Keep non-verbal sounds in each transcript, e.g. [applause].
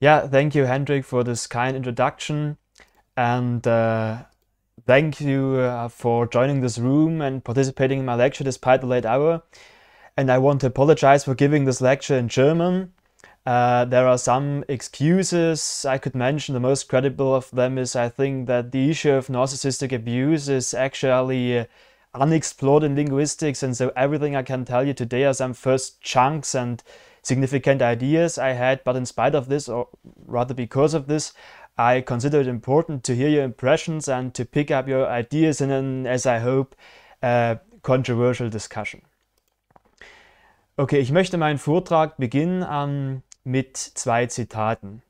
yeah, thank you, Hendrik, for this kind introduction. And uh, thank you uh, for joining this room and participating in my lecture despite the late hour. And I want to apologize for giving this lecture in German. Uh, there are some excuses I could mention. The most credible of them is I think that the issue of narcissistic abuse is actually uh, unexplored in linguistics. And so everything I can tell you today are some first chunks and significant ideas I had, but in spite of this, or rather because of this, I consider it important to hear your impressions and to pick up your ideas in an, as I hope, uh, controversial discussion. Okay, ich möchte meinen Vortrag beginnen ähm, mit zwei Zitaten.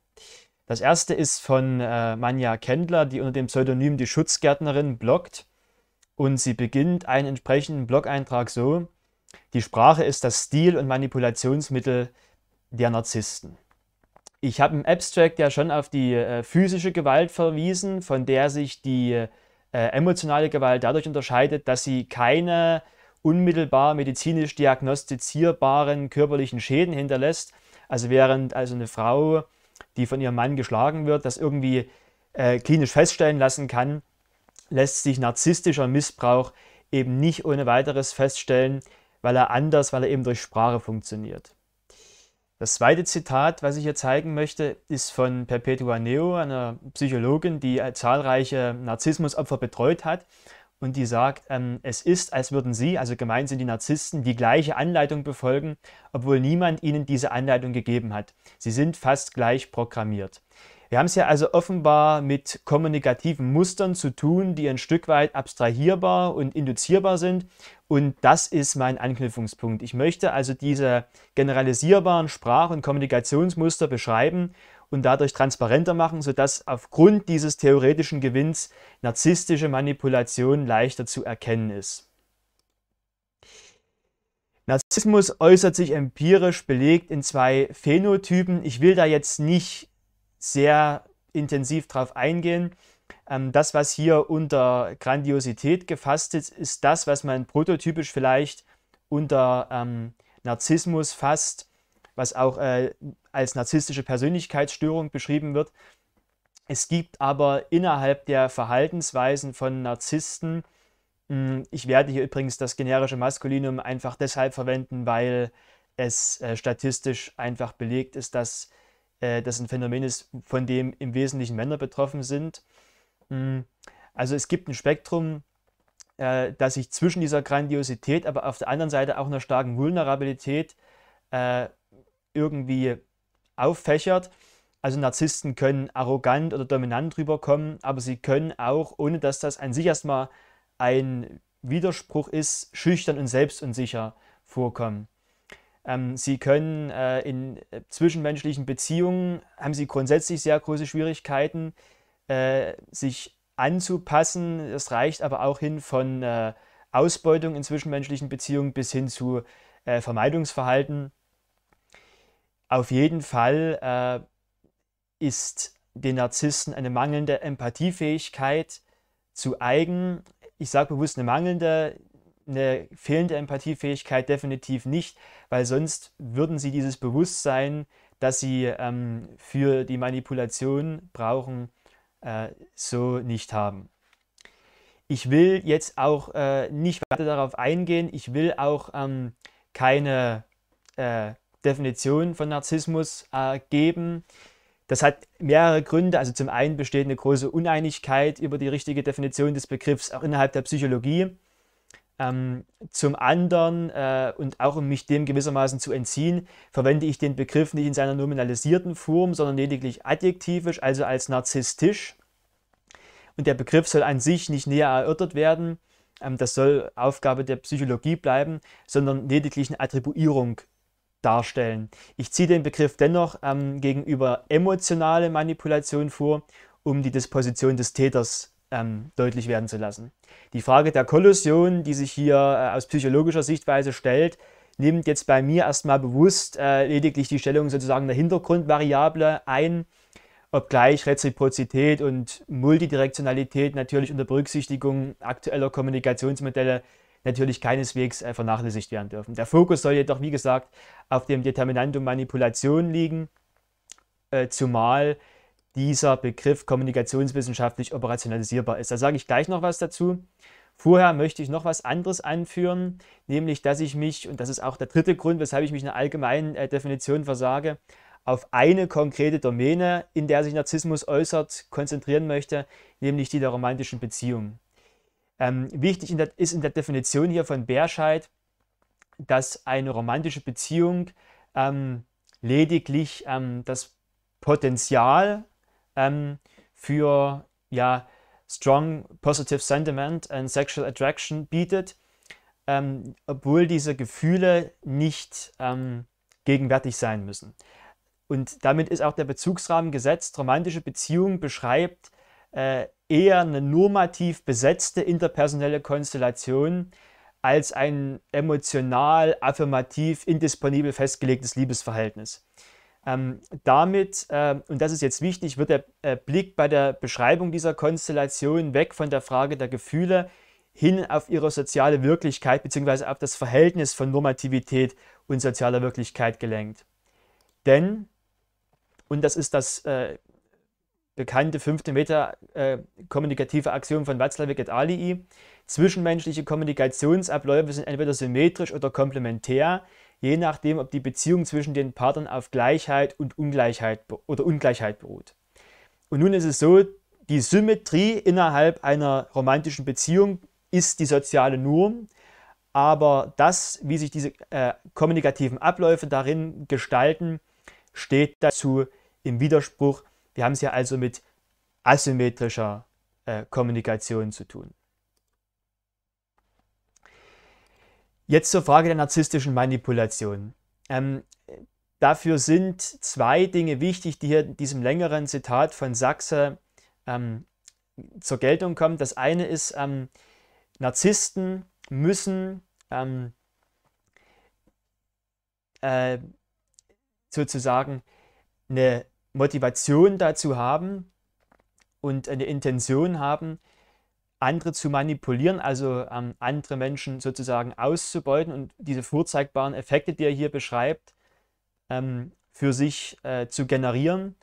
Das erste ist von äh, Manja Kendler, die unter dem Pseudonym die Schutzgärtnerin bloggt. Und sie beginnt einen entsprechenden Blog-Eintrag so: die Sprache ist das Stil- und Manipulationsmittel der Narzissten. Ich habe im Abstract ja schon auf die äh, physische Gewalt verwiesen, von der sich die äh, emotionale Gewalt dadurch unterscheidet, dass sie keine unmittelbar medizinisch diagnostizierbaren körperlichen Schäden hinterlässt. Also während also eine Frau, die von ihrem Mann geschlagen wird, das irgendwie äh, klinisch feststellen lassen kann, lässt sich narzisstischer Missbrauch eben nicht ohne weiteres feststellen, weil er anders, weil er eben durch Sprache funktioniert. Das zweite Zitat, was ich hier zeigen möchte, ist von Perpetua Neo, einer Psychologin, die äh, zahlreiche Narzissmusopfer betreut hat und die sagt, ähm, es ist, als würden sie, also gemeint sind die Narzissten, die gleiche Anleitung befolgen, obwohl niemand ihnen diese Anleitung gegeben hat. Sie sind fast gleich programmiert. Wir haben es ja also offenbar mit kommunikativen Mustern zu tun, die ein Stück weit abstrahierbar und induzierbar sind und das ist mein Anknüpfungspunkt. Ich möchte also diese generalisierbaren Sprach- und Kommunikationsmuster beschreiben und dadurch transparenter machen, sodass aufgrund dieses theoretischen Gewinns narzisstische Manipulation leichter zu erkennen ist. Narzissmus äußert sich empirisch belegt in zwei Phänotypen. Ich will da jetzt nicht sehr intensiv drauf eingehen. Ähm, das, was hier unter Grandiosität gefasst ist, ist das, was man prototypisch vielleicht unter ähm, Narzissmus fasst, was auch äh, als narzisstische Persönlichkeitsstörung beschrieben wird. Es gibt aber innerhalb der Verhaltensweisen von Narzissten, hm, ich werde hier übrigens das generische Maskulinum einfach deshalb verwenden, weil es äh, statistisch einfach belegt ist, dass äh, das ein Phänomen ist, von dem im Wesentlichen Männer betroffen sind Mm, also es gibt ein Spektrum, äh, das sich zwischen dieser Grandiosität, aber auf der anderen Seite auch einer starken Vulnerabilität äh, irgendwie auffächert. Also Narzissten können arrogant oder dominant rüberkommen, aber sie können auch, ohne dass das an sich erstmal ein Widerspruch ist, schüchtern und selbstunsicher vorkommen. Ähm, sie können äh, in äh, zwischenmenschlichen Beziehungen, haben sie grundsätzlich sehr große Schwierigkeiten, äh, sich anzupassen. Es reicht aber auch hin von äh, Ausbeutung in zwischenmenschlichen Beziehungen bis hin zu äh, Vermeidungsverhalten. Auf jeden Fall äh, ist den Narzissten eine mangelnde Empathiefähigkeit zu eigen. Ich sage bewusst eine mangelnde, eine fehlende Empathiefähigkeit definitiv nicht, weil sonst würden sie dieses Bewusstsein, das sie ähm, für die Manipulation brauchen, äh, so nicht haben. Ich will jetzt auch äh, nicht weiter darauf eingehen. Ich will auch ähm, keine äh, Definition von Narzissmus äh, geben. Das hat mehrere Gründe. Also zum einen besteht eine große Uneinigkeit über die richtige Definition des Begriffs auch innerhalb der Psychologie. Ähm, zum anderen, äh, und auch um mich dem gewissermaßen zu entziehen, verwende ich den Begriff nicht in seiner nominalisierten Form, sondern lediglich adjektivisch, also als narzisstisch. Und der Begriff soll an sich nicht näher erörtert werden, ähm, das soll Aufgabe der Psychologie bleiben, sondern lediglich eine Attribuierung darstellen. Ich ziehe den Begriff dennoch ähm, gegenüber emotionale Manipulation vor, um die Disposition des Täters ähm, deutlich werden zu lassen. Die Frage der Kollusion, die sich hier äh, aus psychologischer Sichtweise stellt, nimmt jetzt bei mir erstmal bewusst äh, lediglich die Stellung sozusagen der Hintergrundvariable ein, obgleich Reziprozität und Multidirektionalität natürlich unter Berücksichtigung aktueller Kommunikationsmodelle natürlich keineswegs äh, vernachlässigt werden dürfen. Der Fokus soll jedoch, wie gesagt, auf dem Determinantum Manipulation liegen, äh, zumal dieser Begriff kommunikationswissenschaftlich operationalisierbar ist. Da sage ich gleich noch was dazu. Vorher möchte ich noch was anderes anführen, nämlich dass ich mich, und das ist auch der dritte Grund, weshalb ich mich einer allgemeinen äh, Definition versage, auf eine konkrete Domäne, in der sich Narzissmus äußert, konzentrieren möchte, nämlich die der romantischen Beziehung. Ähm, wichtig in der, ist in der Definition hier von Berscheid, dass eine romantische Beziehung ähm, lediglich ähm, das Potenzial ähm, für ja, Strong Positive Sentiment and Sexual Attraction bietet, ähm, obwohl diese Gefühle nicht ähm, gegenwärtig sein müssen. Und damit ist auch der Bezugsrahmen gesetzt. Romantische Beziehung beschreibt äh, eher eine normativ besetzte interpersonelle Konstellation als ein emotional, affirmativ, indisponibel festgelegtes Liebesverhältnis. Ähm, damit, äh, und das ist jetzt wichtig, wird der äh, Blick bei der Beschreibung dieser Konstellation weg von der Frage der Gefühle hin auf ihre soziale Wirklichkeit bzw. auf das Verhältnis von Normativität und sozialer Wirklichkeit gelenkt. Denn, und das ist das äh, bekannte fünfte Meter äh, kommunikative Aktion von Watzlawick et alii, zwischenmenschliche Kommunikationsabläufe sind entweder symmetrisch oder komplementär, je nachdem, ob die Beziehung zwischen den Partnern auf Gleichheit und Ungleichheit oder Ungleichheit beruht. Und nun ist es so, die Symmetrie innerhalb einer romantischen Beziehung ist die soziale Norm, aber das, wie sich diese äh, kommunikativen Abläufe darin gestalten, steht dazu im Widerspruch. Wir haben es ja also mit asymmetrischer äh, Kommunikation zu tun. Jetzt zur Frage der narzisstischen Manipulation. Ähm, dafür sind zwei Dinge wichtig, die hier in diesem längeren Zitat von Sachse ähm, zur Geltung kommen. Das eine ist, ähm, Narzissten müssen ähm, äh, sozusagen eine Motivation dazu haben und eine Intention haben, andere zu manipulieren, also ähm, andere Menschen sozusagen auszubeuten und diese vorzeigbaren Effekte, die er hier beschreibt, ähm, für sich äh, zu generieren.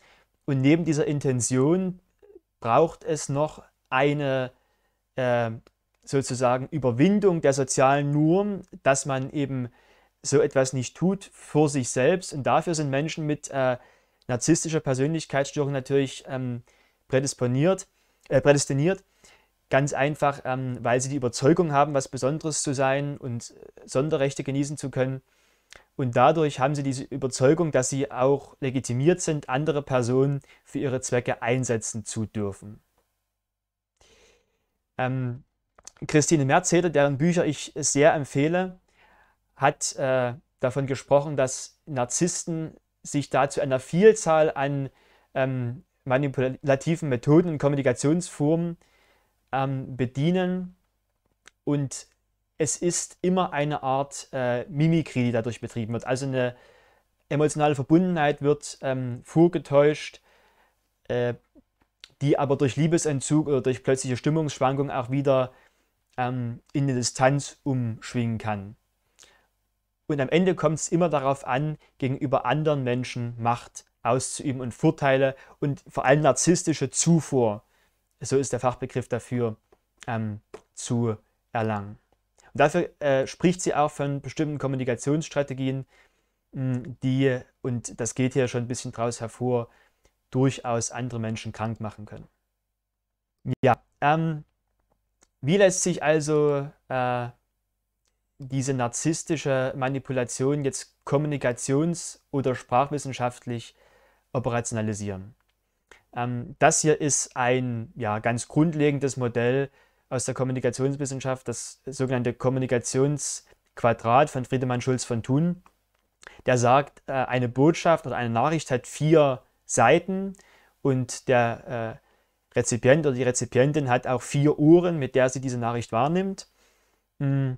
Und neben dieser Intention braucht es noch eine äh, sozusagen Überwindung der sozialen Norm, dass man eben so etwas nicht tut vor sich selbst. Und dafür sind Menschen mit äh, narzisstischer Persönlichkeitsstörung natürlich ähm, prädisponiert, äh, prädestiniert Ganz einfach, ähm, weil sie die Überzeugung haben, was Besonderes zu sein und äh, Sonderrechte genießen zu können. Und dadurch haben sie diese Überzeugung, dass sie auch legitimiert sind, andere Personen für ihre Zwecke einsetzen zu dürfen. Ähm, Christine Merzeter, deren Bücher ich sehr empfehle, hat äh, davon gesprochen, dass Narzissten sich dazu einer Vielzahl an ähm, manipulativen Methoden und Kommunikationsformen ähm, bedienen und es ist immer eine Art äh, Mimikry, die dadurch betrieben wird. Also eine emotionale Verbundenheit wird ähm, vorgetäuscht, äh, die aber durch Liebesentzug oder durch plötzliche Stimmungsschwankungen auch wieder ähm, in eine Distanz umschwingen kann. Und am Ende kommt es immer darauf an, gegenüber anderen Menschen Macht auszuüben und Vorteile und vor allem narzisstische Zufuhr so ist der Fachbegriff dafür, ähm, zu erlangen. Und dafür äh, spricht sie auch von bestimmten Kommunikationsstrategien, mh, hm, die, und das geht hier schon ein bisschen draus hervor, durchaus andere Menschen krank machen können. Ja, ähm, wie lässt sich also äh, diese narzisstische Manipulation jetzt kommunikations- oder sprachwissenschaftlich operationalisieren? Ähm, das hier ist ein ja, ganz grundlegendes Modell aus der Kommunikationswissenschaft, das sogenannte Kommunikationsquadrat von Friedemann Schulz von Thun. Der sagt, äh, eine Botschaft oder eine Nachricht hat vier Seiten und der äh, Rezipient oder die Rezipientin hat auch vier Uhren, mit der sie diese Nachricht wahrnimmt. Hm,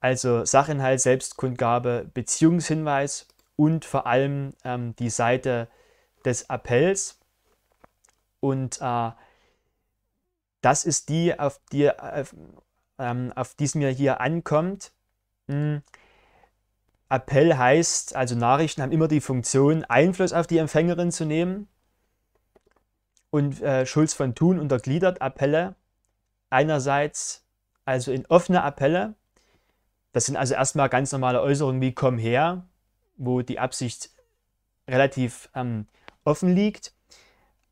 also Sachinhalt, Selbstkundgabe, Beziehungshinweis und vor allem ähm, die Seite des Appells. Und äh, das ist die, auf die, auf, ähm, auf die es mir hier ankommt. Hm. Appell heißt, also Nachrichten haben immer die Funktion, Einfluss auf die Empfängerin zu nehmen. Und äh, Schulz von Thun untergliedert Appelle einerseits also in offene Appelle. Das sind also erstmal ganz normale Äußerungen wie komm her, wo die Absicht relativ ähm, offen liegt.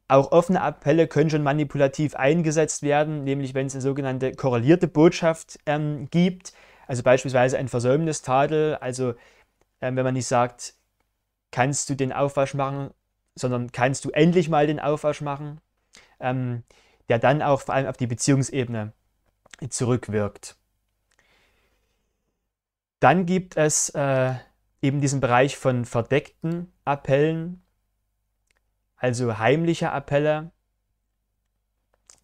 Auch offene Appelle können schon manipulativ eingesetzt werden, nämlich wenn es eine sogenannte korrelierte Botschaft ähm, gibt, also beispielsweise ein Versäumnistadel, also ähm, wenn man nicht sagt, kannst du den Aufwasch machen, sondern kannst du endlich mal den Aufwasch machen, ähm, der dann auch vor allem auf die Beziehungsebene zurückwirkt. Dann gibt es äh, eben diesen Bereich von verdeckten Appellen, also heimliche Appelle,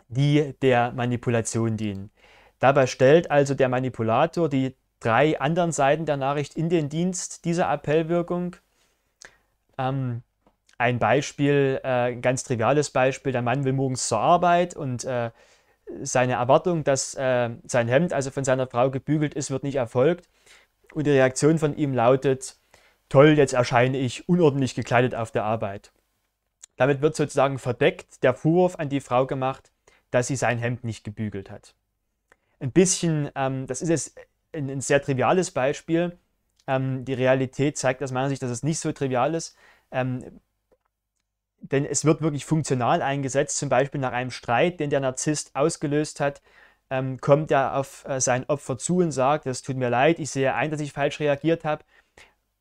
die der Manipulation dienen. Dabei stellt also der Manipulator die drei anderen Seiten der Nachricht in den Dienst dieser Appellwirkung. Ähm, ein Beispiel, äh, ein ganz triviales Beispiel, der Mann will morgens zur Arbeit und äh, seine Erwartung, dass äh, sein Hemd also von seiner Frau gebügelt ist, wird nicht erfolgt. Und die Reaktion von ihm lautet, toll, jetzt erscheine ich unordentlich gekleidet auf der Arbeit. Damit wird sozusagen verdeckt der Vorwurf an die Frau gemacht, dass sie sein Hemd nicht gebügelt hat. Ein bisschen, ähm, das ist jetzt ein, ein sehr triviales Beispiel. Ähm, die Realität zeigt aus meiner Sicht, dass es nicht so trivial ist. Ähm, denn es wird wirklich funktional eingesetzt, zum Beispiel nach einem Streit, den der Narzisst ausgelöst hat, ähm, kommt er auf äh, sein Opfer zu und sagt, es tut mir leid, ich sehe ein, dass ich falsch reagiert habe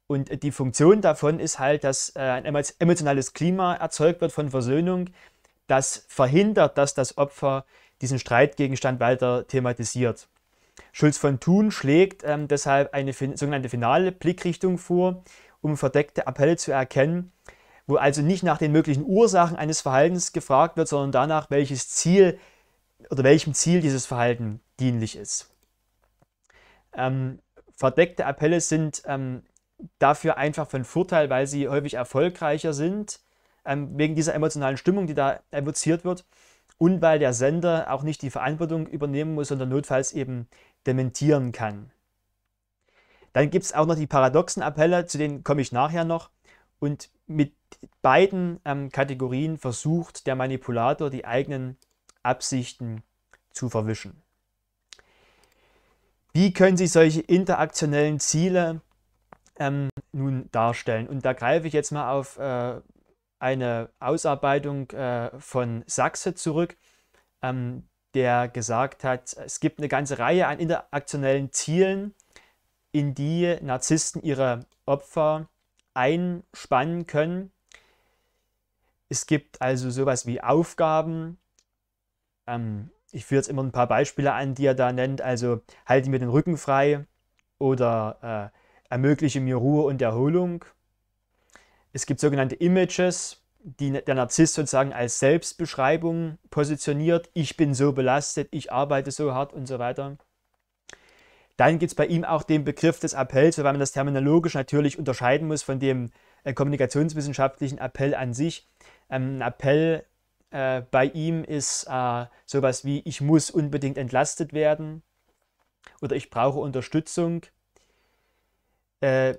und die Funktion davon ist halt, dass äh, ein emotionales Klima erzeugt wird von Versöhnung, das verhindert, dass das Opfer diesen Streitgegenstand weiter thematisiert. Schulz von Thun schlägt ähm, deshalb eine sogenannte finale Blickrichtung vor, um verdeckte Appelle zu erkennen, wo also nicht nach den möglichen Ursachen eines Verhaltens gefragt wird, sondern danach, welches Ziel oder welchem Ziel dieses Verhalten dienlich ist. Ähm, verdeckte Appelle sind ähm, dafür einfach von Vorteil, weil sie häufig erfolgreicher sind, ähm, wegen dieser emotionalen Stimmung, die da evoziert wird. Und weil der Sender auch nicht die Verantwortung übernehmen muss, sondern notfalls eben dementieren kann. Dann gibt es auch noch die paradoxen Appelle, zu denen komme ich nachher noch. Und mit beiden ähm, Kategorien versucht der Manipulator, die eigenen Absichten zu verwischen. Wie können Sie solche interaktionellen Ziele ähm, nun darstellen. Und da greife ich jetzt mal auf äh, eine Ausarbeitung äh, von Sachse zurück, ähm, der gesagt hat, es gibt eine ganze Reihe an interaktionellen Zielen, in die Narzissten ihre Opfer einspannen können. Es gibt also sowas wie Aufgaben. Ähm, ich führe jetzt immer ein paar Beispiele an, die er da nennt. Also halte mir den Rücken frei oder äh, ermögliche mir Ruhe und Erholung. Es gibt sogenannte Images, die der Narzisst sozusagen als Selbstbeschreibung positioniert. Ich bin so belastet, ich arbeite so hart und so weiter. Dann gibt es bei ihm auch den Begriff des Appells, wobei man das terminologisch natürlich unterscheiden muss von dem äh, kommunikationswissenschaftlichen Appell an sich. Ähm, ein Appell äh, bei ihm ist äh, sowas wie, ich muss unbedingt entlastet werden oder ich brauche Unterstützung. Äh,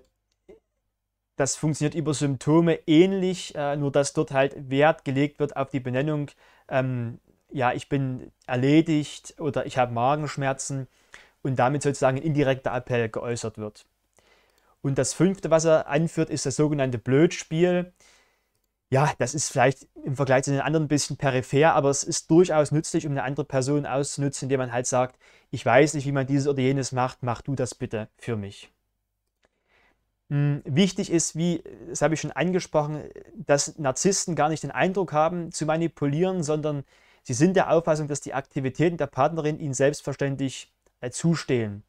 das funktioniert über Symptome ähnlich, äh, nur dass dort halt Wert gelegt wird auf die Benennung, ähm, ja, ich bin erledigt oder ich habe Magenschmerzen und damit sozusagen ein indirekter Appell geäußert wird. Und das fünfte, was er anführt, ist das sogenannte Blödspiel. Ja, das ist vielleicht im Vergleich zu den anderen ein bisschen peripher, aber es ist durchaus nützlich, um eine andere Person auszunutzen, indem man halt sagt, ich weiß nicht, wie man dieses oder jenes macht, mach du das bitte für mich. Hm, wichtig ist, wie, das habe ich schon angesprochen, dass Narzissten gar nicht den Eindruck haben, zu manipulieren, sondern sie sind der Auffassung, dass die Aktivitäten der Partnerin ihnen selbstverständlich äh, zustehen.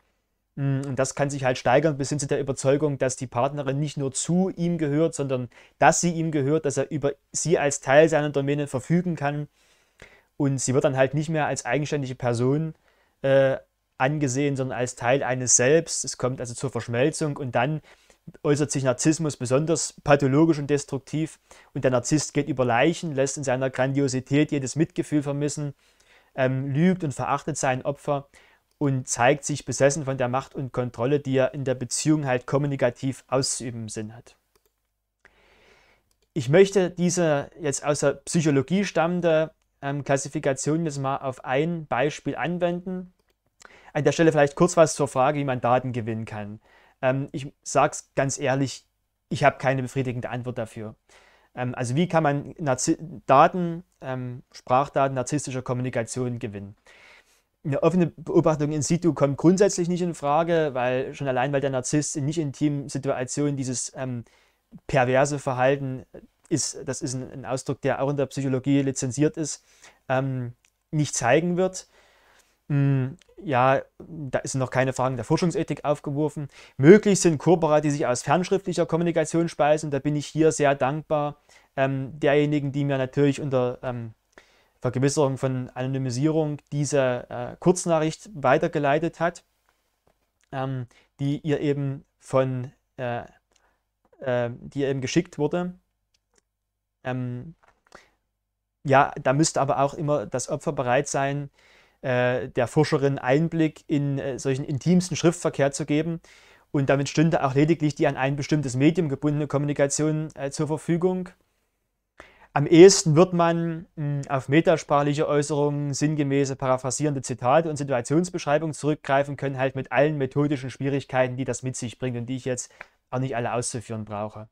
Hm, und das kann sich halt steigern bis hin zu der Überzeugung, dass die Partnerin nicht nur zu ihm gehört, sondern dass sie ihm gehört, dass er über sie als Teil seiner Domäne verfügen kann. Und sie wird dann halt nicht mehr als eigenständige Person äh, angesehen, sondern als Teil eines Selbst. Es kommt also zur Verschmelzung und dann äußert sich Narzissmus besonders pathologisch und destruktiv und der Narzisst geht über Leichen, lässt in seiner Grandiosität jedes Mitgefühl vermissen, ähm, lügt und verachtet sein Opfer und zeigt sich besessen von der Macht und Kontrolle, die er in der Beziehung halt kommunikativ auszuüben im Sinn hat. Ich möchte diese jetzt aus der Psychologie stammende ähm, Klassifikation jetzt mal auf ein Beispiel anwenden. An der Stelle vielleicht kurz was zur Frage, wie man Daten gewinnen kann. Ähm, ich sage es ganz ehrlich, ich habe keine befriedigende Antwort dafür. Ähm, also wie kann man Narzi Daten, ähm, Sprachdaten narzisstischer Kommunikation gewinnen? Eine offene Beobachtung in situ kommt grundsätzlich nicht in Frage, weil schon allein, weil der Narzisst in nicht intimen Situationen dieses ähm, perverse Verhalten ist, das ist ein, Ausdruck, der auch in der Psychologie lizenziert ist, ähm, nicht zeigen wird. Mm, ja, da sind noch keine Fragen der Forschungsethik aufgeworfen. Möglich sind Corpora, die sich aus fernschriftlicher Kommunikation speisen. Da bin ich hier sehr dankbar ähm, derjenigen, die mir natürlich unter ähm, Vergewisserung von Anonymisierung diese äh, Kurznachricht weitergeleitet hat, ähm, die ihr eben von äh, äh, die eben geschickt wurde. Ähm, ja, da müsste aber auch immer das Opfer bereit sein, äh, der Forscherin Einblick in äh, solchen intimsten Schriftverkehr zu geben. Und damit stünde auch lediglich die an ein bestimmtes Medium gebundene Kommunikation äh, zur Verfügung. Am ehesten wird man mh, hm, auf metasprachliche Äußerungen, sinngemäße paraphrasierende Zitate und Situationsbeschreibungen zurückgreifen können, halt mit allen methodischen Schwierigkeiten, die das mit sich bringt und die ich jetzt auch nicht alle auszuführen brauche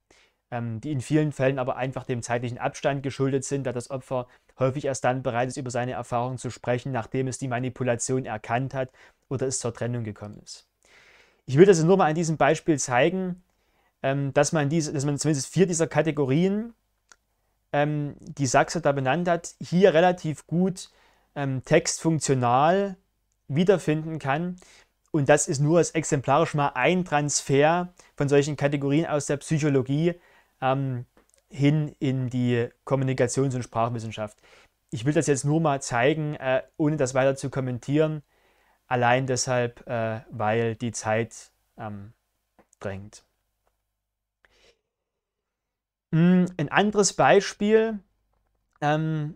ähm, die in vielen Fällen aber einfach dem zeitlichen Abstand geschuldet sind, da das Opfer häufig erst dann bereit ist, über seine Erfahrungen zu sprechen, nachdem es die Manipulation erkannt hat oder es zur Trennung gekommen ist. Ich will das nur mal an diesem Beispiel zeigen, ähm, dass, man diese, dass man zumindest vier dieser Kategorien, ähm, die Sachse da benannt hat, hier relativ gut ähm, textfunktional wiederfinden kann. Und das ist nur als exemplarisch mal ein Transfer von solchen Kategorien aus der Psychologie ähm, hin in die Kommunikations- und Sprachwissenschaft. Ich will das jetzt nur mal zeigen, äh, ohne das weiter zu kommentieren, allein deshalb, äh, weil die Zeit ähm, drängt. Hm, ein anderes Beispiel, ähm,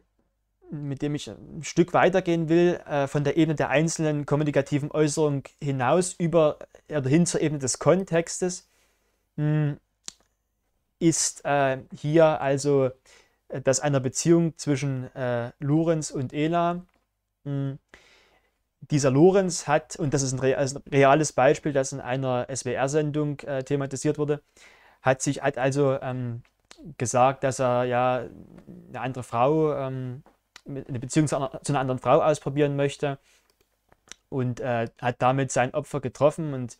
mit dem ich ein Stück weitergehen will, äh, von der Ebene der einzelnen kommunikativen Äußerung hinaus über oder hin zur Ebene des Kontextes, hm, ist äh, hier also äh, das einer Beziehung zwischen äh, Lorenz und Ela. Mh, hm. dieser Lorenz hat, und das ist ein, re also ein reales Beispiel, das in einer SWR-Sendung äh, thematisiert wurde, hat sich hat also ähm, gesagt, dass er ja eine andere Frau, ähm, eine Beziehung zu einer, zu einer, anderen Frau ausprobieren möchte und äh, hat damit sein Opfer getroffen und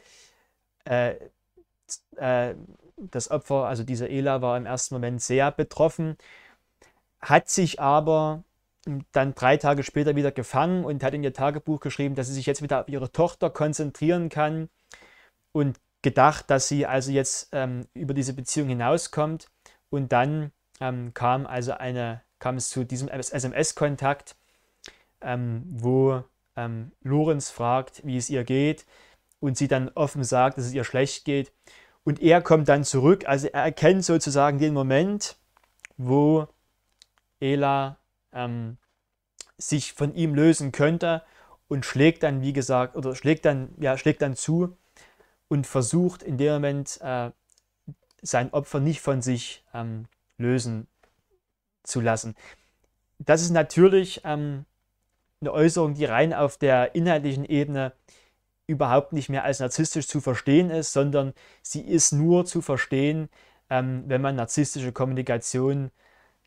äh, äh, das Opfer, also dieser Ela, war im ersten Moment sehr betroffen, hat sich aber dann drei Tage später wieder gefangen und hat in ihr Tagebuch geschrieben, dass sie sich jetzt wieder auf ihre Tochter konzentrieren kann und gedacht, dass sie also jetzt ähm, über diese Beziehung hinauskommt. Und dann ähm, kam also eine, kam es zu diesem SMS-Kontakt, ähm, wo ähm, Lorenz fragt, wie es ihr geht und sie dann offen sagt, dass es ihr schlecht geht und er kommt dann zurück. Also er erkennt sozusagen den Moment, wo Ela ähm, sich von ihm lösen könnte und schlägt dann, wie gesagt, oder schlägt dann, ja, schlägt dann zu und versucht in dem Moment äh, sein Opfer nicht von sich ähm, lösen zu lassen. Das ist natürlich ähm, eine Äußerung, die rein auf der inhaltlichen Ebene überhaupt nicht mehr als narzisstisch zu verstehen ist, sondern sie ist nur zu verstehen, ähm, wenn man narzisstische Kommunikation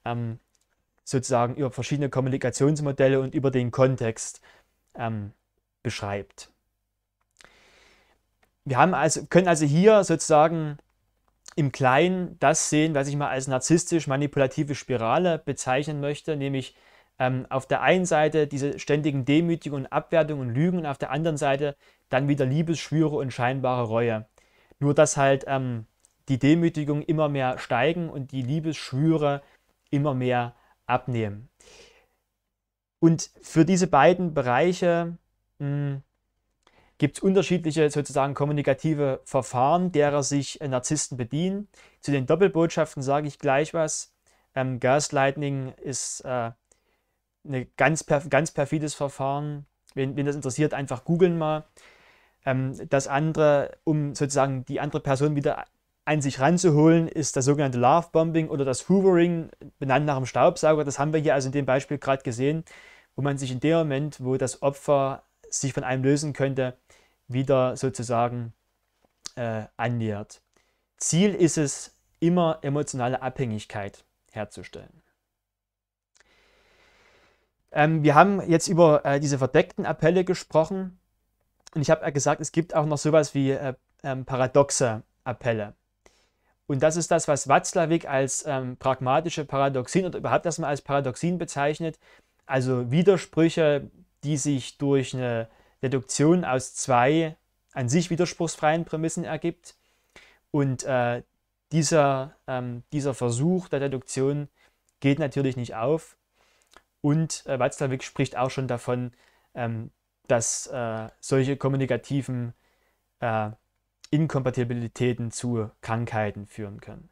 ähm, sozusagen über verschiedene Kommunikationsmodelle und über den Kontext ähm, beschreibt. Wir haben also, können also hier sozusagen im Kleinen das sehen, was ich mal als narzisstisch-manipulative Spirale bezeichnen möchte, nämlich ähm, auf der einen Seite diese ständigen Demütigungen und Abwertungen und Lügen und auf der anderen Seite dann wieder Liebesschwüre und scheinbare Reue. Nur dass halt ähm, die Demütigungen immer mehr steigen und die Liebesschwüre immer mehr abnehmen. Und für diese beiden Bereiche hm, gibt es unterschiedliche sozusagen kommunikative Verfahren, derer sich äh, Narzissten bedienen. Zu den Doppelbotschaften sage ich gleich was. Ähm, Gaslighting ist äh, ein ganz, perf ganz perfides Verfahren. Wen, wen das interessiert, einfach googeln mal. Ähm, das andere, um sozusagen die andere Person wieder an sich ranzuholen, ist das sogenannte Love Bombing oder das Hoovering, benannt nach dem Staubsauger. Das haben wir hier also in dem Beispiel gerade gesehen, wo man sich in dem Moment, wo das Opfer sich von einem lösen könnte, wieder sozusagen äh, annähert. Ziel ist es, immer emotionale Abhängigkeit herzustellen. Ähm, wir haben jetzt über äh, diese verdeckten Appelle gesprochen und ich habe äh, gesagt, es gibt auch noch sowas wie äh, ähm, paradoxe Appelle. Und das ist das, was Watzlawick als ähm, pragmatische Paradoxien oder überhaupt erstmal als Paradoxien bezeichnet. Also Widersprüche, die sich durch eine Deduktion aus zwei an sich widerspruchsfreien Prämissen ergibt. Und äh, dieser, ähm, dieser Versuch der Deduktion geht natürlich nicht auf. Und äh, Watzlawick spricht auch schon davon, ähm, dass äh, solche kommunikativen äh, Inkompatibilitäten zu Krankheiten führen können.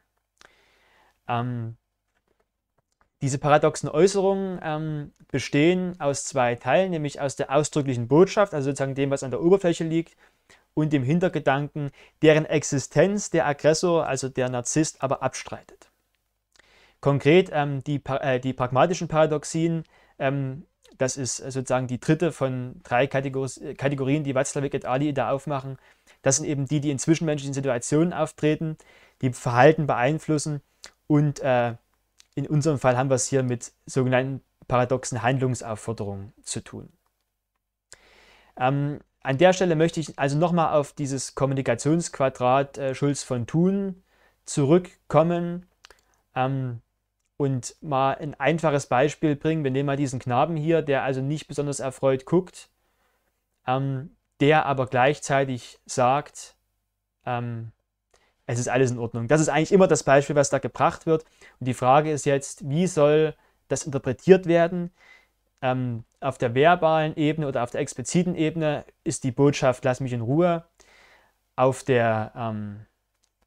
Ähm, diese paradoxen Äußerungen ähm, bestehen aus zwei Teilen, nämlich aus der ausdrücklichen Botschaft, also sozusagen dem, was an der Oberfläche liegt, und dem Hintergedanken, deren Existenz der Aggressor, also der Narzisst, aber abstreitet. Konkret ähm, die, äh, die pragmatischen Paradoxien, ähm, das ist äh, sozusagen die dritte von drei Kategoris äh, Kategorien, die Watzlawick et Ali da aufmachen. Das sind eben die, die in zwischenmenschlichen Situationen auftreten, die Verhalten beeinflussen und äh, in unserem Fall haben wir es hier mit sogenannten paradoxen Handlungsaufforderungen zu tun. Ähm, an der Stelle möchte ich also nochmal auf dieses Kommunikationsquadrat äh, Schulz von Thun zurückkommen. Ähm, und mal ein einfaches Beispiel bringen. Wir nehmen mal diesen Knaben hier, der also nicht besonders erfreut guckt, ähm, der aber gleichzeitig sagt, ähm, es ist alles in Ordnung. Das ist eigentlich immer das Beispiel, was da gebracht wird. Und die Frage ist jetzt, wie soll das interpretiert werden? Ähm, auf der verbalen Ebene oder auf der expliziten Ebene ist die Botschaft, lass mich in Ruhe. Auf der ähm,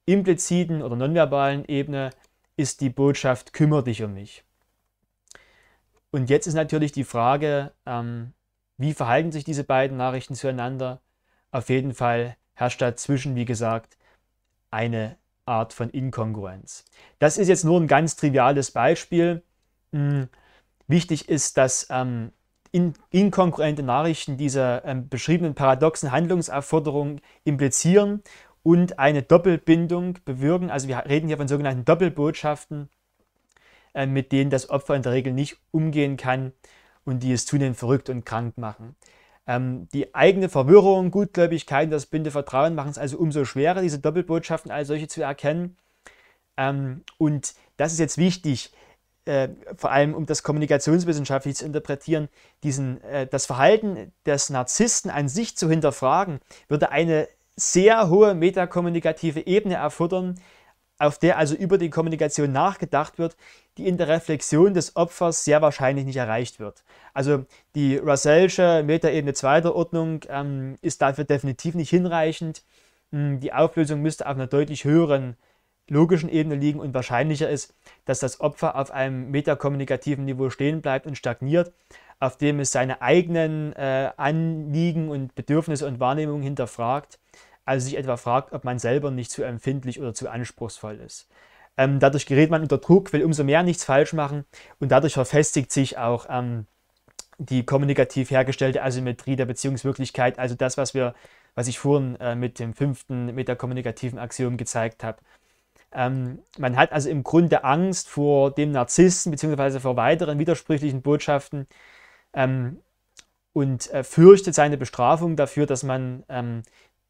impliziten oder nonverbalen Ebene ist die Botschaft, kümmere dich um mich. Und jetzt ist natürlich die Frage, ähm, wie verhalten sich diese beiden Nachrichten zueinander? Auf jeden Fall herrscht dazwischen, wie gesagt, eine Art von Inkongruenz. Das ist jetzt nur ein ganz triviales Beispiel. Hm, wichtig ist, dass ähm, in, inkongruente Nachrichten diese ähm, beschriebenen paradoxen Handlungserforderungen implizieren und eine Doppelbindung bewirken. Also wir reden hier von sogenannten Doppelbotschaften, äh, mit denen das Opfer in der Regel nicht umgehen kann und die es zunehmend verrückt und krank machen. Ähm, die eigene Verwirrung, Gutgläubigkeit, und das binde Vertrauen machen es also umso schwerer, diese Doppelbotschaften als solche zu erkennen. Ähm, und das ist jetzt wichtig, äh, vor allem um das kommunikationswissenschaftlich zu interpretieren, diesen, äh, das Verhalten des Narzissten an sich zu hinterfragen, würde eine sehr hohe metakommunikative Ebene erfordern, auf der also über die Kommunikation nachgedacht wird, die in der Reflexion des Opfers sehr wahrscheinlich nicht erreicht wird. Also die Russellsche Metaebene zweiter Ordnung ähm, ist dafür definitiv nicht hinreichend. Hm, die Auflösung müsste auf einer deutlich höheren logischen Ebene liegen und wahrscheinlicher ist, dass das Opfer auf einem metakommunikativen Niveau stehen bleibt und stagniert, auf dem es seine eigenen äh, Anliegen und Bedürfnisse und Wahrnehmungen hinterfragt also sich etwa fragt, ob man selber nicht zu empfindlich oder zu anspruchsvoll ist. Ähm, dadurch gerät man unter Druck, will umso mehr nichts falsch machen und dadurch verfestigt sich auch ähm, die kommunikativ hergestellte Asymmetrie der Beziehungswirklichkeit, also das, was wir, was ich vorhin äh, mit dem fünften metakommunikativen Axiom gezeigt habe. Ähm, man hat also im Grunde Angst vor dem Narzissen bzw. vor weiteren widersprüchlichen Botschaften ähm, und äh, fürchtet seine Bestrafung dafür, dass man ähm,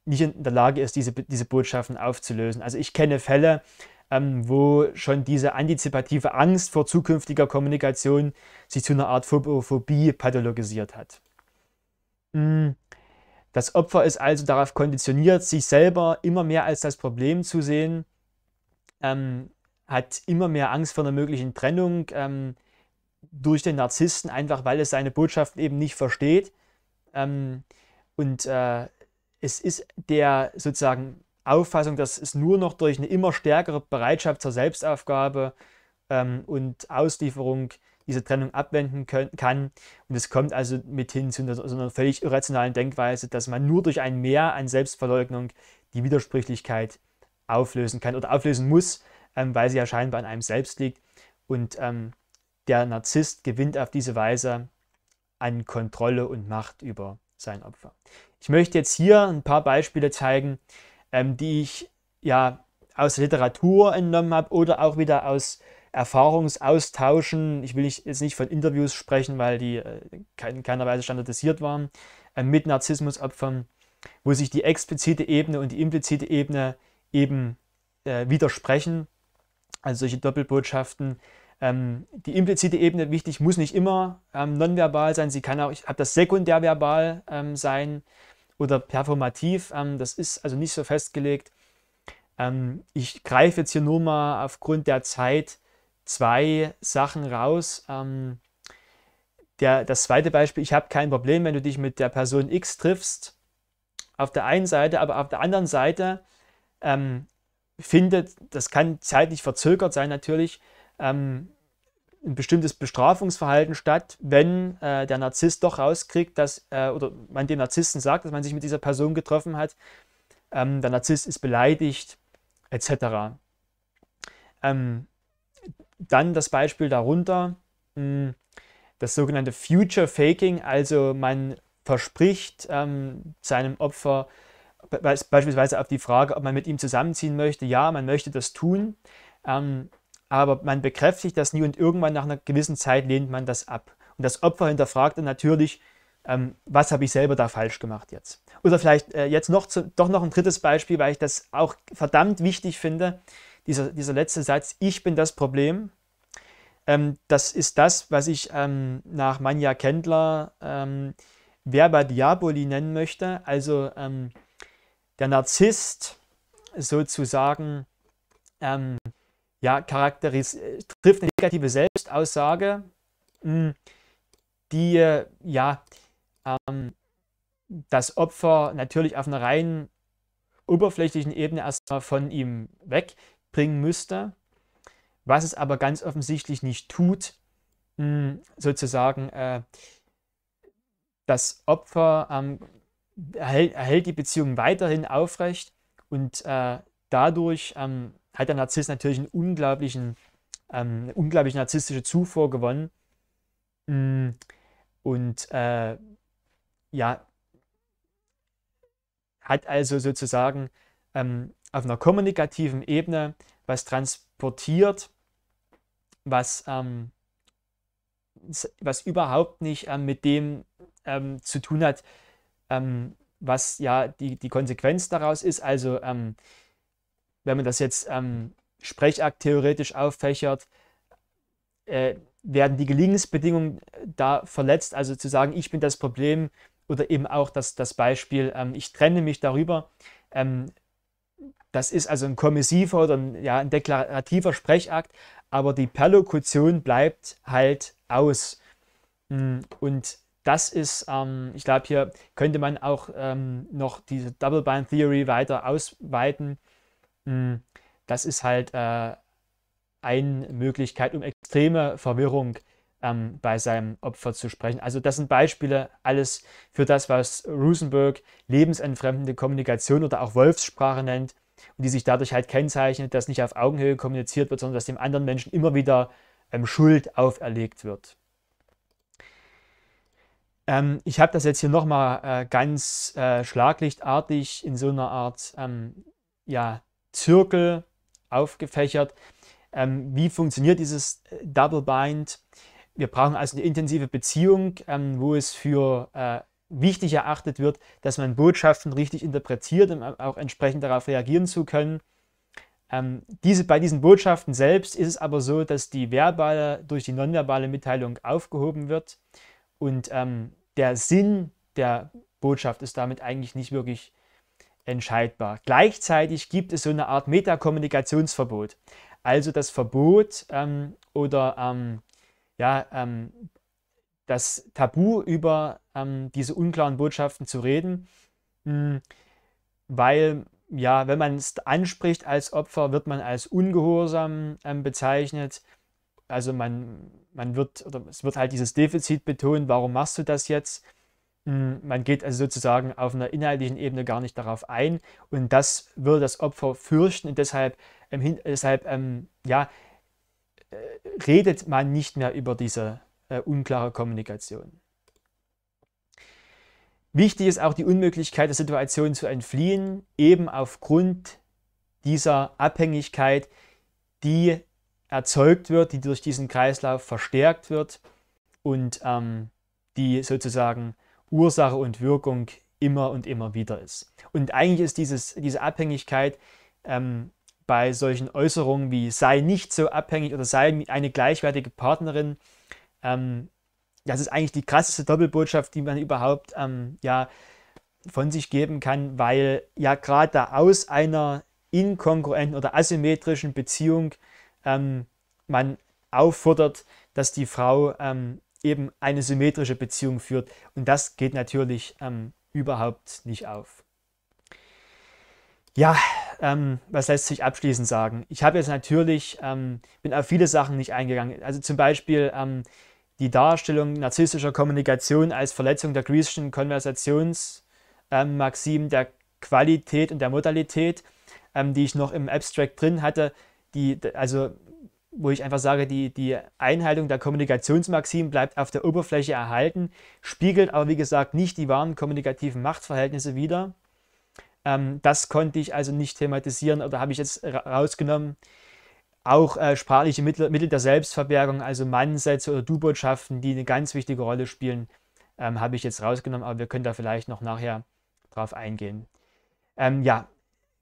nicht in der Lage ist, diese, diese Botschaften aufzulösen. Also ich kenne Fälle, ähm, wo schon diese antizipative Angst vor zukünftiger Kommunikation sich zu einer Art Phobophobie pathologisiert hat. Mm. Das Opfer ist also darauf konditioniert, sich selber immer mehr als das Problem zu sehen, ähm, hat immer mehr Angst vor einer möglichen Trennung ähm, durch den Narzissten, einfach weil es seine Botschaften eben nicht versteht ähm, und äh, es ist der sozusagen Auffassung, dass es nur noch durch eine immer stärkere Bereitschaft zur Selbstaufgabe ähm, und Auslieferung diese Trennung abwenden können, kann. Und es kommt also mithin zu einer, so einer völlig irrationalen Denkweise, dass man nur durch ein Mehr an Selbstverleugnung die Widersprüchlichkeit auflösen kann oder auflösen muss, ähm, weil sie ja scheinbar an einem selbst liegt. Und ähm, der Narzisst gewinnt auf diese Weise an Kontrolle und Macht über sein Opfer. Ich möchte jetzt hier ein paar Beispiele zeigen, ähm, die ich ja aus Literatur entnommen habe oder auch wieder aus Erfahrungsaustauschen. Ich will nicht, jetzt nicht von Interviews sprechen, weil die äh, in keiner Weise standardisiert waren, äh, mit Narzissmusopfern, wo sich die explizite Ebene und die implizite Ebene eben äh, widersprechen. Also solche Doppelbotschaften ähm, die implizite Ebene, wichtig, muss nicht immer ähm, nonverbal sein. Sie kann auch, ich habe das sekundärverbal ähm, sein oder performativ. das ist also nicht so festgelegt. ich greife jetzt hier nur mal aufgrund der Zeit zwei Sachen raus. Der, das zweite Beispiel, ich habe kein Problem, wenn du dich mit der Person X triffst, auf der einen Seite, aber auf der anderen Seite ähm, findet, das kann zeitlich verzögert sein natürlich, ähm, ein bestimmtes Bestrafungsverhalten statt, wenn äh, der Narzisst doch rauskriegt, dass, äh, oder man dem Narzissten sagt, dass man sich mit dieser Person getroffen hat, ähm, der Narzisst ist beleidigt, etc. Ähm, dann das Beispiel darunter, mh, hm, das sogenannte Future Faking, also man verspricht ähm, seinem Opfer be beispielsweise auf die Frage, ob man mit ihm zusammenziehen möchte, ja, man möchte das tun. Ähm, aber man bekräftigt das nie und irgendwann nach einer gewissen Zeit lehnt man das ab. Und das Opfer hinterfragt dann natürlich, ähm, was habe ich selber da falsch gemacht jetzt? Oder vielleicht äh, jetzt noch zu, doch noch ein drittes Beispiel, weil ich das auch verdammt wichtig finde, dieser, dieser letzte Satz, ich bin das Problem. Ähm, das ist das, was ich ähm, nach Manja Kendler ähm, Verba Diaboli nennen möchte. Also ähm, der Narzisst sozusagen ähm, ja, charakteris äh, trifft eine negative Selbstaussage, hm, die äh, ja ähm, das Opfer natürlich auf einer rein oberflächlichen Ebene erstmal von ihm wegbringen müsste, was es aber ganz offensichtlich nicht tut, hm, sozusagen äh, das Opfer ähm, erhält, erhält, die Beziehung weiterhin aufrecht und äh, dadurch ähm, hat der Narzisst natürlich einen unglaublichen, ähm, eine unglaubliche narzisstische Zufuhr gewonnen. Mm, und äh, ja, hat also sozusagen ähm, auf einer kommunikativen Ebene was transportiert, was, ähm, was überhaupt nicht ähm, mit dem ähm, zu tun hat, ähm, was ja die, die Konsequenz daraus ist. Also ähm, wenn man das jetzt ähm, Sprechakt theoretisch auffächert, äh, werden die Gelingensbedingungen äh, da verletzt. Also zu sagen, ich bin das Problem oder eben auch das, das Beispiel, ähm, ich trenne mich darüber. Ähm, das ist also ein kommissiver oder ein, ja, ein deklarativer Sprechakt, aber die Perlokution bleibt halt aus. Hm, und das ist, ähm, ich glaube, hier könnte man auch ähm, noch diese Double Bind Theory weiter ausweiten Mm, das ist halt äh, eine Möglichkeit, um extreme Verwirrung ähm, bei seinem Opfer zu sprechen. Also das sind Beispiele alles für das, was Rosenberg lebensentfremdende Kommunikation oder auch Wolfssprache nennt und die sich dadurch halt kennzeichnet, dass nicht auf Augenhöhe kommuniziert wird, sondern dass dem anderen Menschen immer wieder ähm, Schuld auferlegt wird. Ähm, ich habe das jetzt hier nochmal äh, ganz äh, schlaglichtartig in so einer Art ähm, ja, Zirkel aufgefächert. Ähm, wie funktioniert dieses äh, Double Bind? Wir brauchen also eine intensive Beziehung, ähm, wo es für äh, wichtig erachtet wird, dass man Botschaften richtig interpretiert, um äh, auch entsprechend darauf reagieren zu können. Ähm, diese, bei diesen Botschaften selbst ist es aber so, dass die verbale durch die nonverbale Mitteilung aufgehoben wird und ähm, der Sinn der Botschaft ist damit eigentlich nicht wirklich entscheidbar. Gleichzeitig gibt es so eine Art Metakommunikationsverbot. Also das Verbot ähm, oder ähm, ja, ähm, das Tabu über ähm, diese unklaren Botschaften zu reden, mh, hm, weil ja, wenn man es anspricht als Opfer, wird man als ungehorsam ähm, bezeichnet. Also man, man wird, oder es wird halt dieses Defizit betont, warum machst du das jetzt? Hm, man geht also sozusagen auf einer inhaltlichen Ebene gar nicht darauf ein und das würde das Opfer fürchten und deshalb, ähm, deshalb ähm, ja, äh, redet man nicht mehr über diese äh, unklare Kommunikation. Wichtig ist auch die Unmöglichkeit der Situation zu entfliehen, eben aufgrund dieser Abhängigkeit, die erzeugt wird, die durch diesen Kreislauf verstärkt wird und ähm, die sozusagen Ursache und Wirkung immer und immer wieder ist. Und eigentlich ist dieses, diese Abhängigkeit ähm, bei solchen Äußerungen wie sei nicht so abhängig oder sei eine gleichwertige Partnerin, ähm, das ist eigentlich die krasseste Doppelbotschaft, die man überhaupt ähm, ja, von sich geben kann, weil ja gerade da aus einer inkongruenten oder asymmetrischen Beziehung ähm, man auffordert, dass die Frau ähm, eben eine symmetrische Beziehung führt. Und das geht natürlich ähm, überhaupt nicht auf. Ja, ähm, was lässt sich abschließend sagen? Ich habe jetzt natürlich, ähm, bin auf viele Sachen nicht eingegangen. Also zum Beispiel ähm, die Darstellung narzisstischer Kommunikation als Verletzung der griechischen Konversationsmaximen ähm, der Qualität und der Modalität, ähm, die ich noch im Abstract drin hatte, die, also wo ich einfach sage, die, die Einhaltung der Kommunikationsmaxim bleibt auf der Oberfläche erhalten, spiegelt aber wie gesagt nicht die wahren kommunikativen Machtverhältnisse wider. Ähm, das konnte ich also nicht thematisieren oder habe ich jetzt rausgenommen. Auch äh, sprachliche Mittel, Mittel der Selbstverbergung, also Mannsätze oder Du-Botschaften, die eine ganz wichtige Rolle spielen, ähm, habe ich jetzt rausgenommen, aber wir können da vielleicht noch nachher drauf eingehen. Ähm, ja,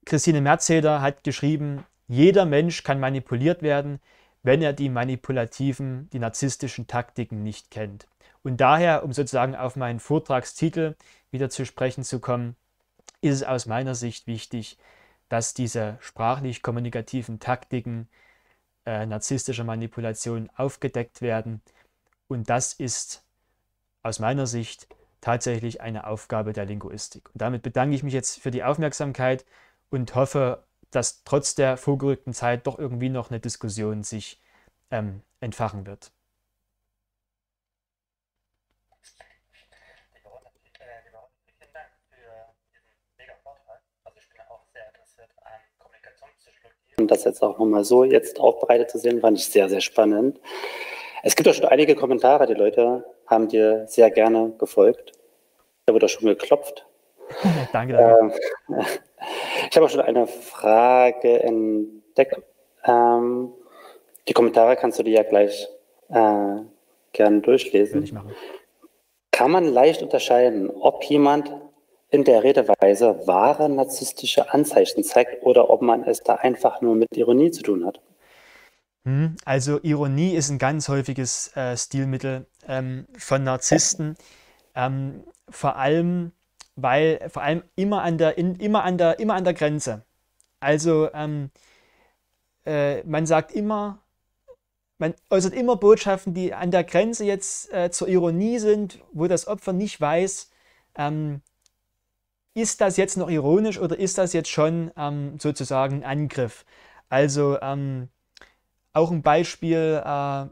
Christine Merzeder hat geschrieben, jeder Mensch kann manipuliert werden, wenn er die manipulativen, die narzisstischen Taktiken nicht kennt. Und daher, um sozusagen auf meinen Vortragstitel wieder zu sprechen zu kommen, ist es aus meiner Sicht wichtig, dass diese sprachlich-kommunikativen Taktiken äh, narzisstischer Manipulation aufgedeckt werden. Und das ist aus meiner Sicht tatsächlich eine Aufgabe der Linguistik. Und damit bedanke ich mich jetzt für die Aufmerksamkeit und hoffe, dass trotz der vorgerückten Zeit doch irgendwie noch eine Diskussion sich ähm, entfachen wird. Und das jetzt auch nochmal so jetzt aufbereitet zu sehen, fand ich sehr, sehr spannend. Es gibt auch schon einige Kommentare, die Leute haben dir sehr gerne gefolgt. Da wurde auch schon geklopft. [laughs] Danke. danke. Ich habe auch schon eine Frage entdeckt. Ähm, die Kommentare kannst du dir ja gleich äh, gerne durchlesen. ich machen. Kann man leicht unterscheiden, ob jemand in der Redeweise wahre narzisstische Anzeichen zeigt oder ob man es da einfach nur mit Ironie zu tun hat? Hm, also Ironie ist ein ganz häufiges äh, Stilmittel ähm, von Narzissten. Ähm, vor allem weil vor allem immer an der, in, immer an der, immer an der Grenze. Also ähm, äh, man sagt immer, man äußert immer Botschaften, die an der Grenze jetzt äh, zur Ironie sind, wo das Opfer nicht weiß, ähm, ist das jetzt noch ironisch oder ist das jetzt schon ähm, sozusagen ein Angriff? Also ähm, auch ein Beispiel, äh,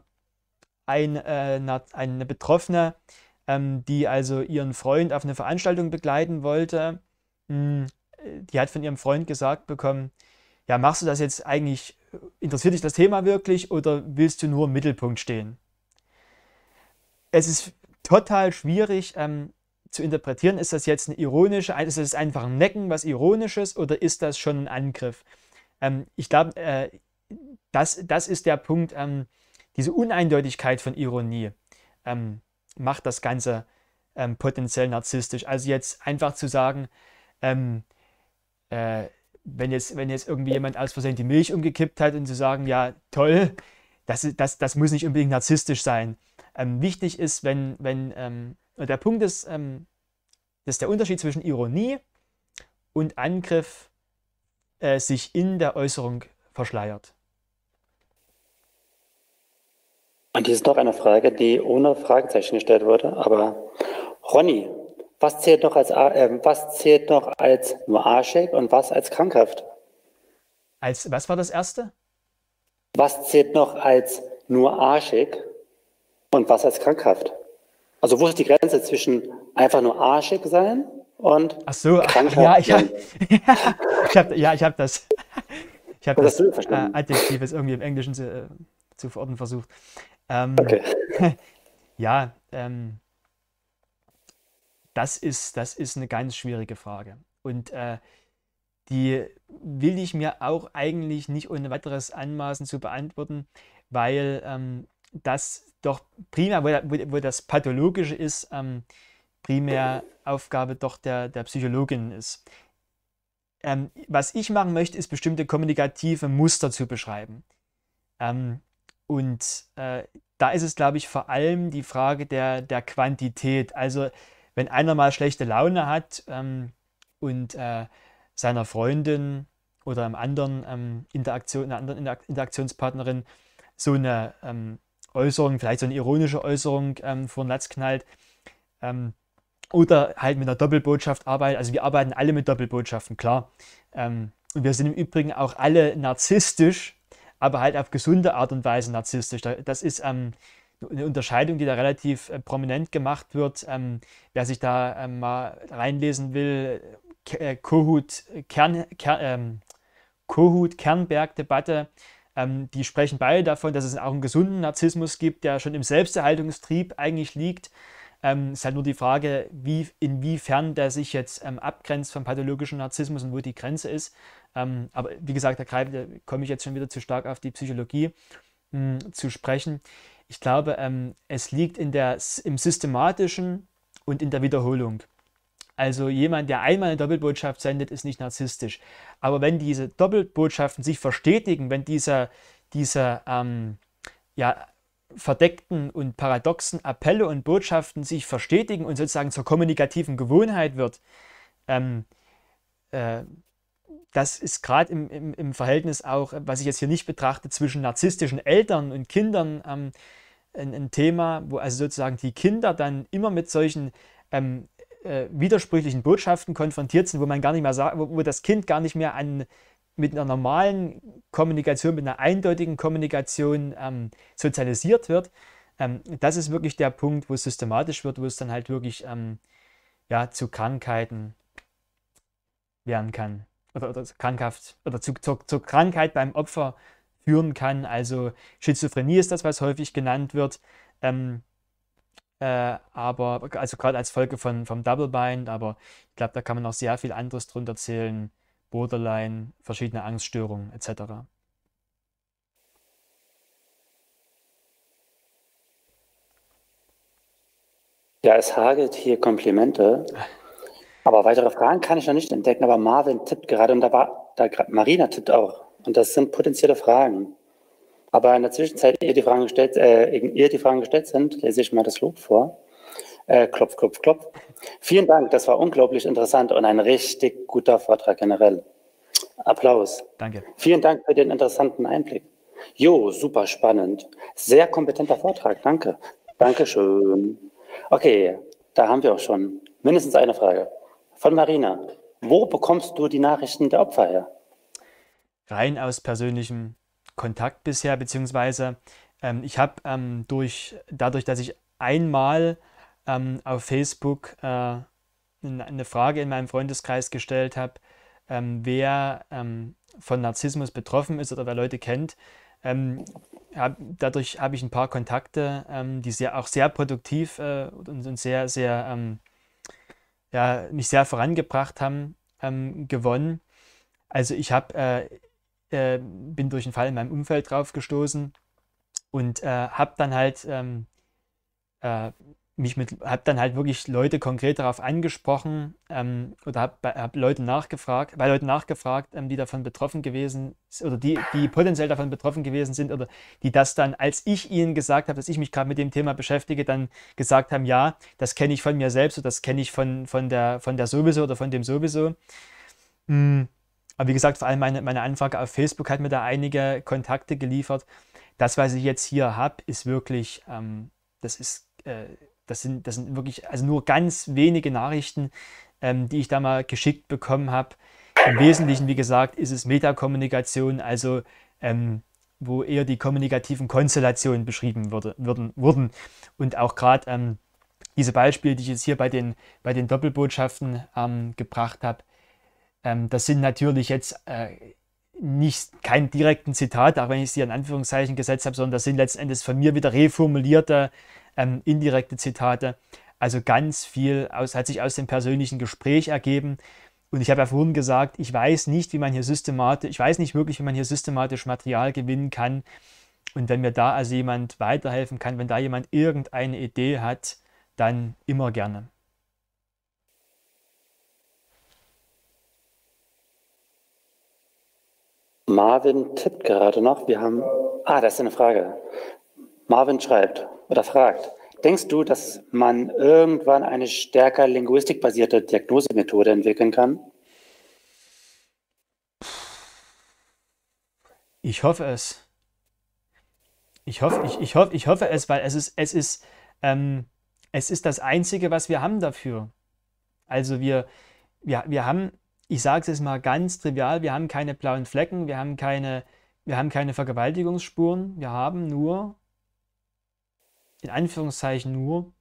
ein, äh, eine Betroffene, ähm, die also ihren Freund auf eine Veranstaltung begleiten wollte. Hm, die hat von ihrem Freund gesagt bekommen, ja, machst du das jetzt eigentlich, interessiert dich das Thema wirklich oder willst du nur im Mittelpunkt stehen? Es ist total schwierig ähm, zu interpretieren, ist das jetzt eine ironische, ist das einfach ein Necken, was ironisches oder ist das schon ein Angriff? Ähm, ich glaube, äh, das, das ist der Punkt, ähm, diese Uneindeutigkeit von Ironie. Ähm, macht das Ganze ähm, potenziell narzisstisch. Also jetzt einfach zu sagen, ähm, äh, wenn, jetzt, wenn jetzt irgendwie jemand aus Versehen die Milch umgekippt hat und zu sagen, ja, toll, das, das, das muss nicht unbedingt narzisstisch sein. Ähm, wichtig ist, wenn, wenn ähm, der Punkt ist, ähm, dass der Unterschied zwischen Ironie und Angriff äh, sich in der Äußerung verschleiert. Und hier ist noch eine Frage, die ohne Fragezeichen gestellt wurde. Aber Ronny, was zählt noch als, äh, was zählt noch als nur Arschig und was als krankhaft? Als, was war das erste? Was zählt noch als nur arschig und was als krankhaft? Also wo ist die Grenze zwischen einfach nur arschig sein und Ach so, krankhaft ja, ich habe [laughs] hab, ja, ich das. [laughs] Ich habe das, das äh, Adjektiv ist irgendwie im Englischen zu, äh, zu verorten versucht. Ähm, okay. [laughs] ja, ähm, das, ist, das ist eine ganz schwierige Frage. Und äh, die will ich mir auch eigentlich nicht ohne weiteres anmaßen zu beantworten, weil ähm, das doch primär, wo, wo, wo das Pathologische ist, ähm, primär Aufgabe doch der, der Psychologin ist. Ähm, was ich machen möchte, ist bestimmte kommunikative Muster zu beschreiben. Ähm, und äh, da ist es, glaube ich, vor allem die Frage der, der Quantität. Also wenn einer mal schlechte Laune hat ähm, und äh, seiner Freundin oder einem anderen ähm, Interaktion, einer anderen Interaktionspartnerin so eine ähm, Äußerung, vielleicht so eine ironische Äußerung ähm, vor den Latz knallt. Ähm, oder halt mit einer Doppelbotschaft arbeitet. Also wir arbeiten alle mit Doppelbotschaften, klar. Ähm, und wir sind im Übrigen auch alle narzisstisch aber halt auf gesunde Art und Weise narzisstisch. Das ist ähm, eine Unterscheidung, die da relativ äh, prominent gemacht wird. Ähm, wer sich da ähm, mal reinlesen will, K äh, Kohut, Kern, Kern ähm, Kohut Kernberg Debatte, ähm, die sprechen beide davon, dass es auch einen gesunden Narzissmus gibt, der schon im Selbsterhaltungstrieb eigentlich liegt. Ähm, ist halt nur die Frage, wie, inwiefern der sich jetzt ähm, abgrenzt vom pathologischen Narzissmus und wo die Grenze ist. Ähm, aber wie gesagt, da, greife, da komme ich jetzt schon wieder zu stark auf die Psychologie mh, hm, zu sprechen. Ich glaube, ähm, es liegt in der, im Systematischen und in der Wiederholung. Also jemand, der einmal eine Doppelbotschaft sendet, ist nicht narzisstisch. Aber wenn diese Doppelbotschaften sich verstetigen, wenn dieser, dieser ähm, ja, verdeckten und paradoxen Appelle und Botschaften sich verstetigen und sozusagen zur kommunikativen Gewohnheit wird, ähm, äh, das ist gerade im, im, im, Verhältnis auch, was ich jetzt hier nicht betrachte, zwischen narzisstischen Eltern und Kindern ähm, ein, ein, Thema, wo also sozusagen die Kinder dann immer mit solchen ähm, äh, widersprüchlichen Botschaften konfrontiert sind, wo man gar nicht mehr sagt, wo, wo das Kind gar nicht mehr an mit einer normalen Kommunikation, mit einer eindeutigen Kommunikation ähm, sozialisiert wird. Ähm, das ist wirklich der Punkt, wo es systematisch wird, wo es dann halt wirklich ähm, ja, zu Krankheiten werden kann oder, oder krankhaft oder zu, zur, zur Krankheit beim Opfer führen kann. Also Schizophrenie ist das, was häufig genannt wird. Ähm, äh, aber also gerade als Folge von, vom Double Bind, aber ich glaube, da kann man auch sehr viel anderes drunter zählen. Borderline, verschiedene Angststörungen etc. Ja, es hagelt hier Komplimente. Aber weitere Fragen kann ich noch nicht entdecken. Aber Marvin tippt gerade und da war, da, Marina tippt auch. Und das sind potenzielle Fragen. Aber in der Zwischenzeit, ihr die Fragen gestellt, äh, ihr die Fragen gestellt sind, lese ich mal das Lob vor. Äh, klopf, klopf, klopf. Vielen Dank, das war unglaublich interessant und ein richtig guter Vortrag generell. Applaus. Danke. Vielen Dank für den interessanten Einblick. Jo, super spannend. Sehr kompetenter Vortrag, danke. Dankeschön. Okay, da haben wir auch schon mindestens eine Frage. Von Marina. Wo bekommst du die Nachrichten der Opfer her? Rein aus persönlichem Kontakt bisher, beziehungsweise ähm, ich habe ähm, dadurch, dass ich einmal ähm, auf Facebook äh, eine Frage in meinem Freundeskreis gestellt habe, ähm, wer ähm, von Narzissmus betroffen ist oder wer Leute kennt. Ähm, hab, dadurch habe ich ein paar Kontakte, ähm, die sehr, auch sehr produktiv äh, und, und, sehr, sehr, ähm, ja, mich sehr vorangebracht haben, gewonnen. Also ich hab, äh, äh, bin durch einen Fall in meinem Umfeld drauf gestoßen und äh, habe dann halt äh, mich mit, habe dann halt wirklich Leute konkret darauf angesprochen ähm, oder habe hab Leute nachgefragt, bei Leuten nachgefragt, ähm, die davon betroffen gewesen oder die, die potenziell davon betroffen gewesen sind oder die das dann, als ich ihnen gesagt habe, dass ich mich gerade mit dem Thema beschäftige, dann gesagt haben, ja, das kenne ich von mir selbst oder das kenne ich von, von, der, von der sowieso oder von dem sowieso. Mhm. Aber wie gesagt, vor allem meine, meine Anfrage auf Facebook hat mir da einige Kontakte geliefert. Das, was ich jetzt hier habe, ist wirklich, ähm, das ist äh, das sind, das sind wirklich, also nur ganz wenige Nachrichten, ähm, die ich da mal geschickt bekommen habe. Im Wesentlichen, wie gesagt, ist es Metakommunikation, also ähm, wo eher die kommunikativen Konstellationen beschrieben würde, würden, wurden. Und auch gerade ähm, diese Beispiele, die ich jetzt hier bei den, bei den Doppelbotschaften ähm, gebracht habe, ähm, das sind natürlich jetzt äh, nicht, kein direkten Zitat, auch wenn ich sie in Anführungszeichen gesetzt habe, sondern das sind letztendlich von mir wieder reformulierte ähm, indirekte Zitate. Also ganz viel aus, hat sich aus dem persönlichen Gespräch ergeben. Und ich habe ja vorhin gesagt, ich weiß nicht, wie man hier systematisch, ich weiß nicht wirklich, wie man hier systematisch Material gewinnen kann. Und wenn mir da also jemand weiterhelfen kann, wenn da jemand irgendeine Idee hat, dann immer gerne. Marvin tippt gerade noch. Wir haben. Ah, das ist eine Frage. Marvin schreibt oder fragt, denkst du, dass man irgendwann eine stärker linguistikbasierte Diagnosemethode entwickeln kann? Ich hoffe es. Ich hoffe, ich, ich hoffe, ich hoffe es, weil es ist, es ist, ähm, es ist das Einzige, was wir haben dafür. Also wir, wir, wir haben, ich sage es jetzt mal ganz trivial, wir haben keine blauen Flecken, wir haben keine, wir haben keine Vergewaltigungsspuren, wir haben nur in Anführungszeichen nur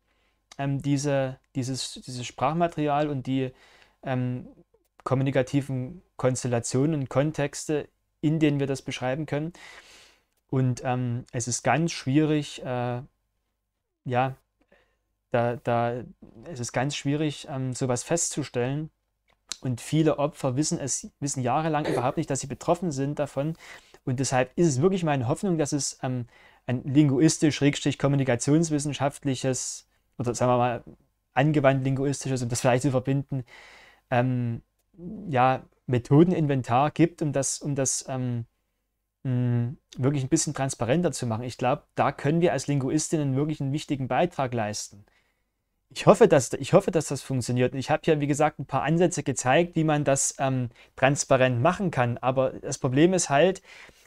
ähm, diese, dieses, dieses Sprachmaterial und die ähm, kommunikativen Konstellationen und Kontexte, in denen wir das beschreiben können. Und ähm, es ist ganz schwierig, äh, ja, da, da, es ist ganz schwierig, ähm, sowas festzustellen. Und viele Opfer wissen es, wissen jahrelang überhaupt nicht, dass sie betroffen sind davon. Und deshalb ist es wirklich meine Hoffnung, dass es ähm, ein linguistisch-kommunikationswissenschaftliches oder sagen wir mal angewandt linguistisches, um das vielleicht zu verbinden, ähm, ja, Methodeninventar gibt, um das, um das ähm, mh, mm, wirklich ein bisschen transparenter zu machen. Ich glaube, da können wir als Linguistinnen wirklich einen wichtigen Beitrag leisten. Ich hoffe, dass, ich hoffe, dass das funktioniert. ich habe ja, wie gesagt, ein paar Ansätze gezeigt, wie man das ähm, transparent machen kann. Aber das Problem ist halt,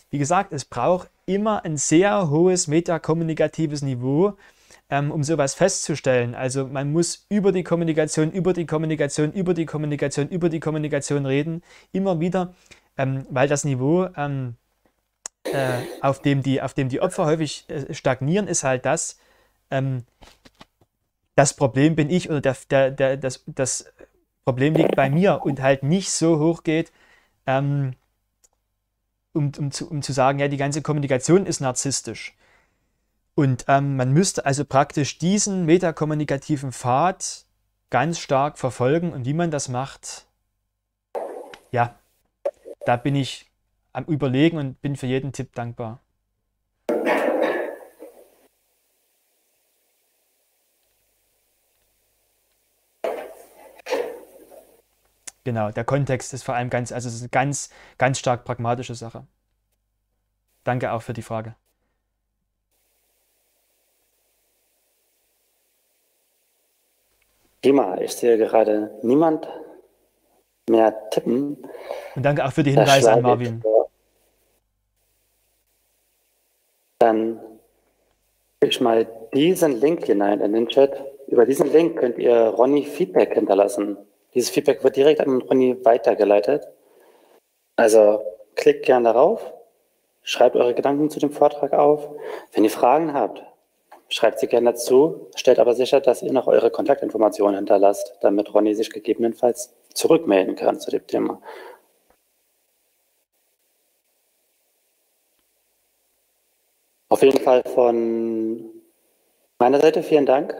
wie gesagt, es braucht immer ein sehr hohes metakommunikatives Niveau, ähm, um sowas festzustellen. Also man muss über die Kommunikation, über die Kommunikation, über die Kommunikation, über die Kommunikation reden, immer wieder, ähm, weil das Niveau, ähm, äh, auf, dem die, auf dem die Opfer häufig äh, stagnieren, ist halt das, ähm, das Problem bin ich oder der, der, der, das, das Problem liegt bei mir und halt nicht so hoch geht, ähm, um, um, zu, um zu sagen, ja, die ganze Kommunikation ist narzisstisch. Und ähm, man müsste also praktisch diesen metakommunikativen Pfad ganz stark verfolgen. Und wie man das macht, ja, da bin ich am Überlegen und bin für jeden Tipp dankbar. Genau, der Kontext ist vor allem ganz, also es ist eine ganz, ganz stark pragmatische Sache. Danke auch für die Frage. Prima, ich sehe gerade niemand mehr tippen. Und danke auch für die Hinweise an Marvin. Dann gebe ich mal diesen Link hinein in den Chat. Über diesen Link könnt ihr Ronny Feedback hinterlassen. Dieses Feedback wird direkt an Ronny weitergeleitet. Also klickt gerne darauf, schreibt eure Gedanken zu dem Vortrag auf. Wenn ihr Fragen habt, schreibt sie gerne dazu, stellt aber sicher, dass ihr noch eure Kontaktinformationen hinterlasst, damit Ronny sich gegebenenfalls zurückmelden kann zu dem Thema. Auf jeden Fall von meiner Seite vielen Dank,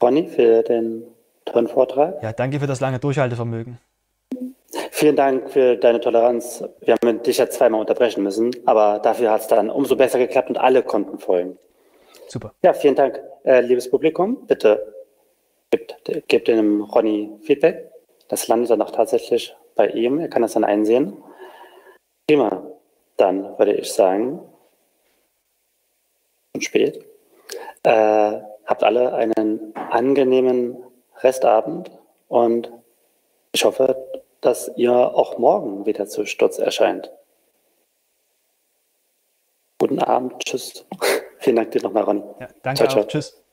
Ronny, für den Tollen Vortrag. Ja, danke für das lange Durchhaltevermögen. Vielen Dank für deine Toleranz. Wir haben dich ja zweimal unterbrechen müssen, aber dafür hat es dann umso besser geklappt und alle konnten folgen. Super. Ja, vielen Dank, äh, liebes Publikum. Bitte gebt, gebt dem Ronny Feedback. Das landet dann auch tatsächlich bei ihm. Er kann das dann einsehen. Prima. Dann würde ich sagen, und spät. Äh, habt alle einen angenehmen Restabend und ich hoffe, dass ihr auch morgen wieder zu Sturz erscheint. Guten Abend, tschüss. [laughs] Vielen Dank dir nochmal, Ronny. Ja, danke, ciao, ciao. Auch, tschüss.